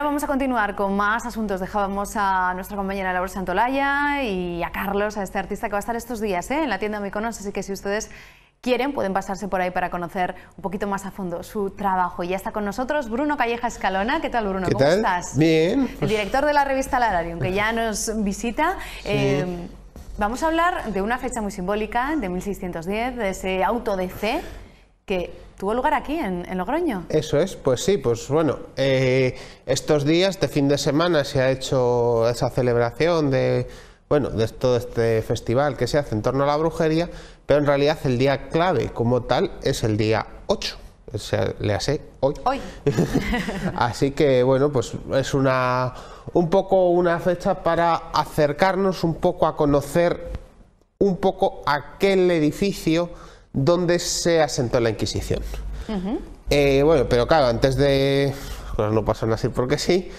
Vamos a continuar con más asuntos. Dejábamos a nuestra compañera Laura Santolaya y a Carlos, a este artista que va a estar estos días ¿eh? en la tienda Miconos, así que si ustedes quieren pueden pasarse por ahí para conocer un poquito más a fondo su trabajo. Y ya está con nosotros Bruno Calleja Escalona. ¿Qué tal, Bruno? ¿Cómo estás? Bien. El pues- director de la revista Lararium, que ya nos visita. Em, vamos a hablar de una fecha muy simbólica, de 1610, de ese auto de fe que tuvo lugar aquí, en, Logroño. Eso es, pues sí, pues bueno, eh, estos días de fin de semana se ha hecho esa celebración de, bueno, de todo este festival que se hace en torno a la brujería, pero en realidad el día clave como tal es el día 8. O sea, le hace hoy. Hoy. Así que bueno, pues es una un poco una fecha para acercarnos un poco a conocer un poco aquel edificio donde se asentó la Inquisición. Eh, bueno, pero claro, antes de. no pasan así porque sí.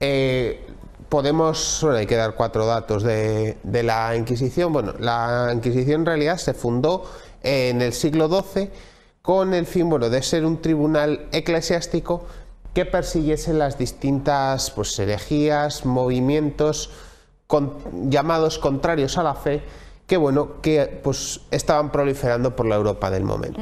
Eh, podemos. Bueno, hay que dar cuatro datos de, la Inquisición. Bueno, la Inquisición en realidad se fundó en el siglo XII con el fin de ser un tribunal eclesiástico que persiguiese las distintas pues, herejías, movimientos llamados contrarios a la fe que bueno, que pues estaban proliferando por la Europa del momento.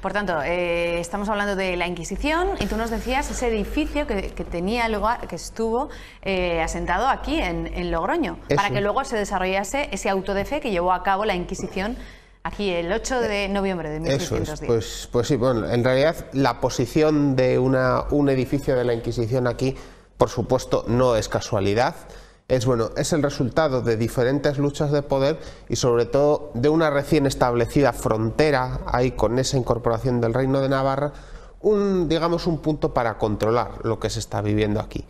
Por tanto, eh, estamos hablando de la Inquisición y tú nos decías ese edificio que, tenía lugar, que estuvo eh, asentado aquí en, Logroño, para que luego se desarrollase ese auto de fe que llevó a cabo la Inquisición aquí el 8 de eh, noviembre de 1610. Eso es, pues, pues sí, bueno, en realidad la posición de una, un edificio de la Inquisición aquí, por supuesto, no es casualidad es bueno, es el resultado de diferentes luchas de poder y sobre todo de una recién establecida frontera ahí con esa incorporación del Reino de Navarra, un digamos un punto para controlar lo que se está viviendo aquí.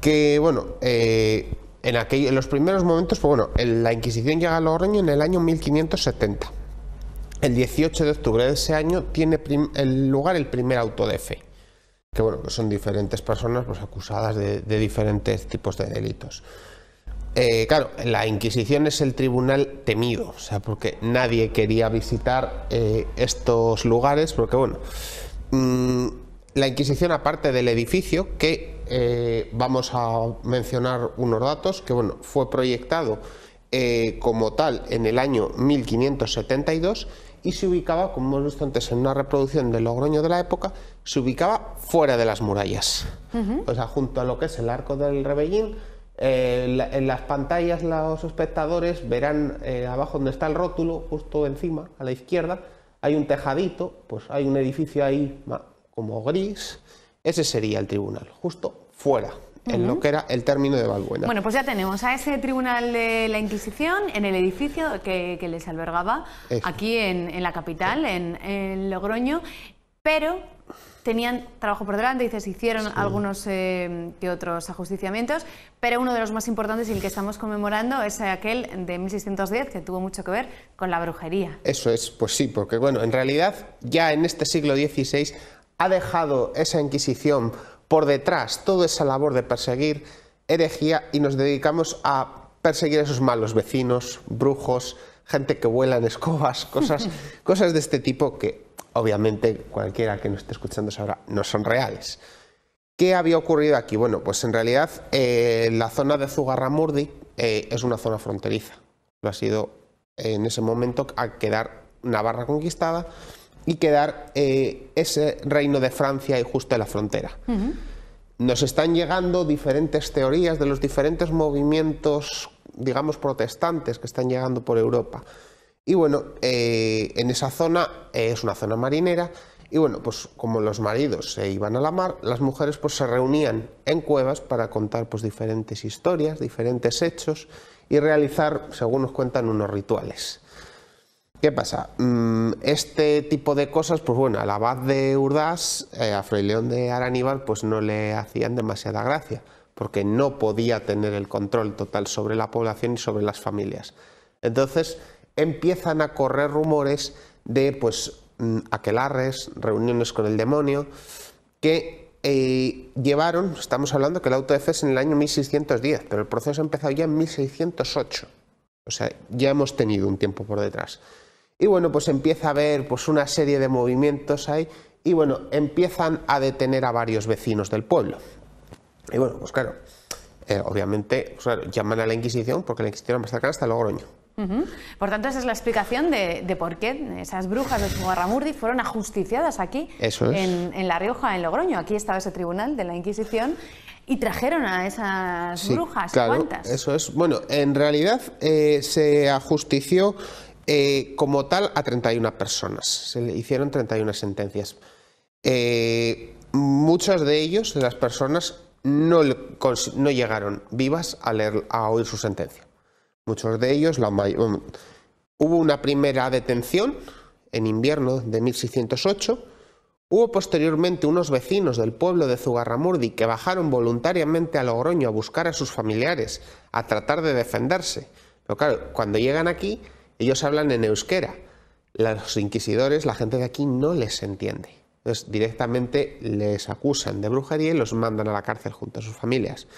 Que bueno, eh, en, en, los primeros momentos, pues, bueno, la Inquisición llega a Logroño en el año 1570. El 18 de octubre de ese año tiene lugar el primer auto de fe que bueno, son diferentes personas pues, acusadas de, diferentes tipos de delitos. Eh, claro, la Inquisición es el tribunal temido, o sea, porque nadie quería visitar eh, estos lugares, porque bueno, mm, la Inquisición aparte del edificio, que eh, vamos a mencionar unos datos, que bueno, fue proyectado como tal en el año 1572 y se ubicaba, como hemos visto antes en una reproducción de Logroño de la época, se ubicaba fuera de las murallas. O sea, junto a lo que es el arco del rebellín, en las pantallas los espectadores verán eh, abajo donde está el rótulo, justo encima, a la izquierda, hay un tejadito, pues hay un edificio ahí como gris, ese sería el tribunal, justo fuera en lo que era el término de Valbuena. Bueno, pues ya tenemos a ese tribunal de la Inquisición en el edificio que, les albergaba aquí en, la capital, en, Logroño, pero tenían trabajo por delante, y se hicieron algunos y eh, otros ajusticiamientos, pero uno de los más importantes y el que estamos conmemorando es aquel de 1610, que tuvo mucho que ver con la brujería. Eso es, pues sí, porque bueno, en realidad ya en este siglo XVI ha dejado esa Inquisición por detrás toda esa labor de perseguir herejía y nos dedicamos a perseguir a esos malos vecinos, brujos, gente que vuela en escobas, cosas, cosas de este tipo que obviamente cualquiera que nos esté escuchando ahora no son reales. ¿Qué había ocurrido aquí? Bueno, pues en realidad eh, la zona de Zugarramurdi eh, es una zona fronteriza. Lo ha sido en ese momento a quedar Navarra conquistada y quedar eh, ese reino de Francia y justo en la frontera. Nos están llegando diferentes teorías de los diferentes movimientos, digamos, protestantes que están llegando por Europa. Y bueno, eh, en esa zona eh, es una zona marinera. Y bueno, pues como los maridos se iban a la mar, las mujeres pues se reunían en cuevas para contar pues diferentes historias, diferentes hechos y realizar, según nos cuentan, unos rituales. ¿Qué pasa? Mm, este tipo de cosas, pues bueno, al abad de Urdaz, eh, a Fray León de Araníbal, pues no le hacían demasiada gracia, porque no podía tener el control total sobre la población y sobre las familias. Entonces empiezan a correr rumores de pues mm, aquelarres, reuniones con el demonio, que eh, llevaron, estamos hablando que el auto de fe es en el año 1610, pero el proceso ha empezado ya en 1608. O sea, ya hemos tenido un tiempo por detrás. Y bueno, pues empieza a haber pues una serie de movimientos ahí y bueno, empiezan a detener a varios vecinos del pueblo. Y bueno, pues claro, eh, obviamente pues llaman a la Inquisición porque la Inquisición va a estar hasta Logroño. Por tanto, esa es la explicación de, por qué esas brujas de Ramurdi fueron ajusticiadas aquí, en, La Rioja, en Logroño. Aquí estaba ese tribunal de la Inquisición y trajeron a esas sí, brujas. Claro, Eso es. Bueno, en realidad eh, se ajustició eh, como tal a 31 personas. Se le hicieron 31 sentencias. Eh, muchos de ellos, de las personas, no, llegaron vivas a, leer, a oír su sentencia. Muchos de ellos, la mm, hubo una primera detención en invierno de 1608. Hubo posteriormente unos vecinos del pueblo de Zugarramurdi que bajaron voluntariamente a Logroño a buscar a sus familiares, a tratar de defenderse. Pero claro, cuando llegan aquí, ellos hablan en euskera. Los inquisidores, la gente de aquí no les entiende. Entonces directamente les acusan de brujería y los mandan a la cárcel junto a sus familias.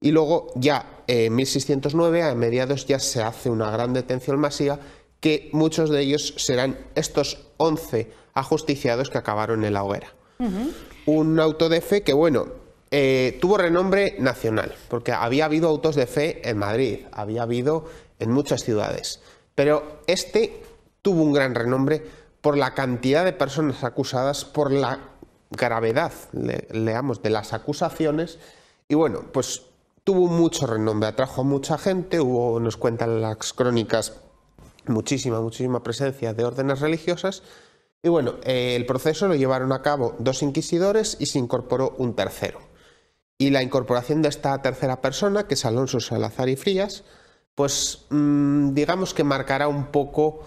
Y luego ya en 1609, a mediados, ya se hace una gran detención masiva que muchos de ellos serán estos 11 ajusticiados que acabaron en la hoguera. Un auto de fe que, bueno, eh, tuvo renombre nacional, porque había habido autos de fe en Madrid, había habido en muchas ciudades. Pero este tuvo un gran renombre por la cantidad de personas acusadas, por la gravedad, leamos, de las acusaciones. Y bueno, pues tuvo mucho renombre, atrajo a mucha gente, hubo, nos cuentan las crónicas, muchísima, muchísima presencia de órdenes religiosas. Y bueno, eh, el proceso lo llevaron a cabo dos inquisidores y se incorporó un tercero. Y la incorporación de esta tercera persona, que es Alonso Salazar y Frías, pues mm, digamos que marcará un poco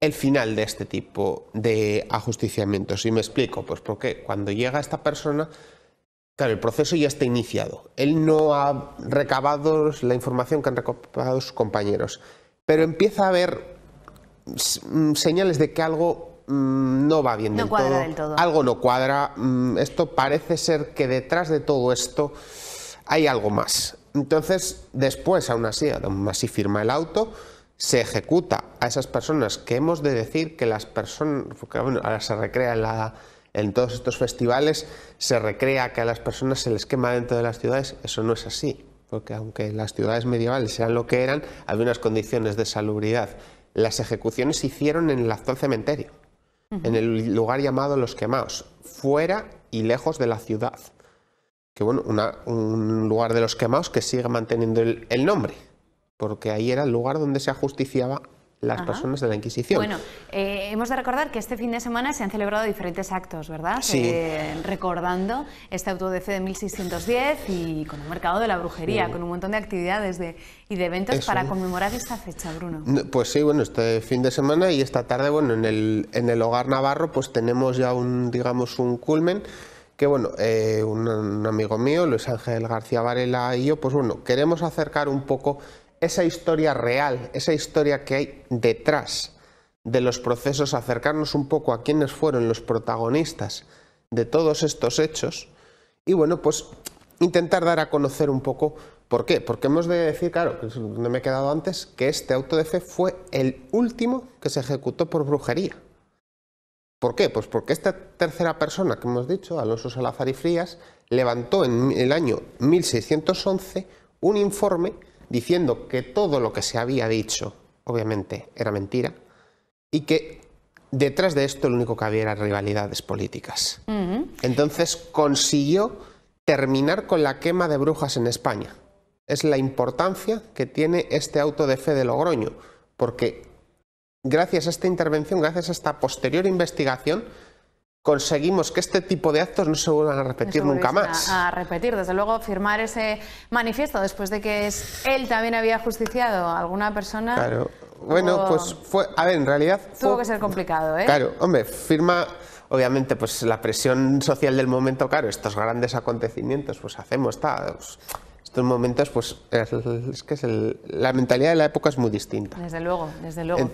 el final de este tipo de ajusticiamientos. Y me explico, pues porque cuando llega esta persona, claro, el proceso ya está iniciado. Él no ha recabado la información que han recabado sus compañeros, pero empieza a haber mm, señales de que algo mm, no va bien del, todo. Algo no cuadra. Esto parece ser que detrás de todo esto hay algo más. Entonces, después, aún así, aún así firma el auto, se ejecuta a esas personas que hemos de decir que las personas, bueno, ahora se recrea en, todos estos festivales, se recrea que a las personas se les quema dentro de las ciudades, eso no es así, porque aunque las ciudades medievales eran lo que eran, había unas condiciones de salubridad. Las ejecuciones se hicieron en el actual cementerio, en el lugar llamado Los Quemados, fuera y lejos de la ciudad que bueno, un lugar de los quemados que sigue manteniendo el, nombre, porque ahí era el lugar donde se ajusticiaba las personas de la Inquisición. Bueno, eh, hemos de recordar que este fin de semana se han celebrado diferentes actos, ¿verdad? Sí. Eh, recordando este auto de fe de 1610 y con el mercado de la brujería, con un montón de actividades de, y de eventos para conmemorar esta fecha, Bruno. Pues sí, bueno, este fin de semana y esta tarde, bueno, en el, en el Hogar Navarro pues tenemos ya un, digamos, un culmen que bueno, eh, un, amigo mío, Luis Ángel García Varela y yo, pues bueno, queremos acercar un poco esa historia real, esa historia que hay detrás de los procesos, acercarnos un poco a quienes fueron los protagonistas de todos estos hechos y bueno, pues intentar dar a conocer un poco por qué. Porque hemos de decir, claro, que no me he quedado antes, que este auto de fe fue el último que se ejecutó por brujería. ¿Por qué? Pues porque esta tercera persona que hemos dicho, Alonso Salazar y Frías, levantó en el año 1611 un informe diciendo que todo lo que se había dicho, obviamente, era mentira y que detrás de esto lo único que había era rivalidades políticas. Entonces consiguió terminar con la quema de brujas en España. Es la importancia que tiene este auto de fe de Logroño, porque gracias a esta intervención, gracias a esta posterior investigación, conseguimos que este tipo de actos no se vuelvan a repetir nunca más. A, repetir, desde luego, firmar ese manifiesto después de que él también había justiciado a alguna persona. Claro. Bueno, pues fue, a ver, en realidad... Tuvo que ser complicado, ¿eh? Claro, hombre, firma, obviamente, pues la presión social del momento, claro, estos grandes acontecimientos, pues hacemos, está... Pues, estos momentos, pues es que es la mentalidad de la época es muy distinta. Desde luego, desde luego.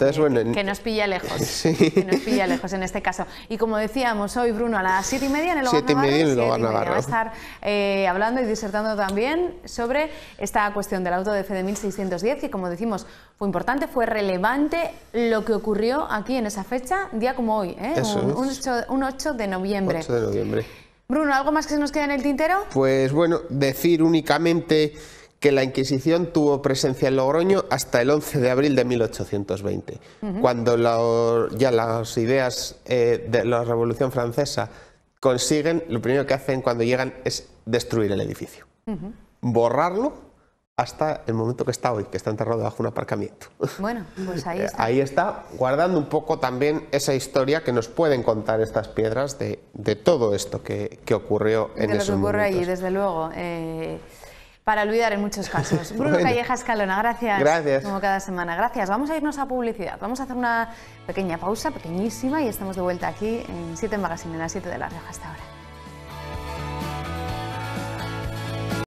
que, nos pilla lejos. Sí. Que nos pilla lejos en este caso. Y como decíamos, hoy Bruno a las siete y media en el Hogar siete Y media Va a estar eh, hablando y disertando también sobre esta cuestión del auto de fe de 1610, y como decimos, fue importante, fue relevante lo que ocurrió aquí en esa fecha, día como hoy, ¿eh? un, 8, de noviembre. 8 de noviembre. Bruno, ¿algo más que se nos queda en el tintero? Pues bueno, decir únicamente que la Inquisición tuvo presencia en Logroño hasta el 11 de abril de 1820, cuando ya las ideas eh, de la Revolución Francesa consiguen, lo primero que hacen cuando llegan es destruir el edificio, borrarlo hasta el momento que está hoy, que está enterrado bajo un aparcamiento. Bueno, pues ahí eh, está. ahí está, guardando un poco también esa historia que nos pueden contar estas piedras de, todo esto que, ocurrió en de esos lo que ocurre allí, desde luego. Eh, para olvidar en muchos casos. Bruno Calleja Escalona, gracias. Gracias. Como cada semana, gracias. Vamos a irnos a publicidad. Vamos a hacer una pequeña pausa, pequeñísima, y estamos de vuelta aquí en 7 Magazine, en las 7 de la Rioja hasta ahora.